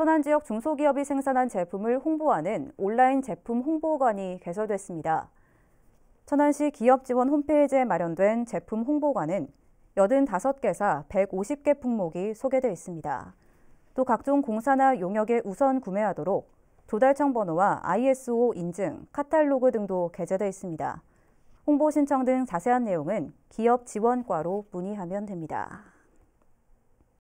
천안 지역 중소기업이 생산한 제품을 홍보하는 온라인 제품 홍보관이 개설됐습니다. 천안시 기업지원 홈페이지에 마련된 제품 홍보관은 85개사 150개 품목이 소개되어 있습니다. 또 각종 공사나 용역에 우선 구매하도록 조달청 번호와 ISO 인증, 카탈로그 등도 게재어 있습니다. 홍보 신청 등 자세한 내용은 기업 지원과로 문의하면 됩니다.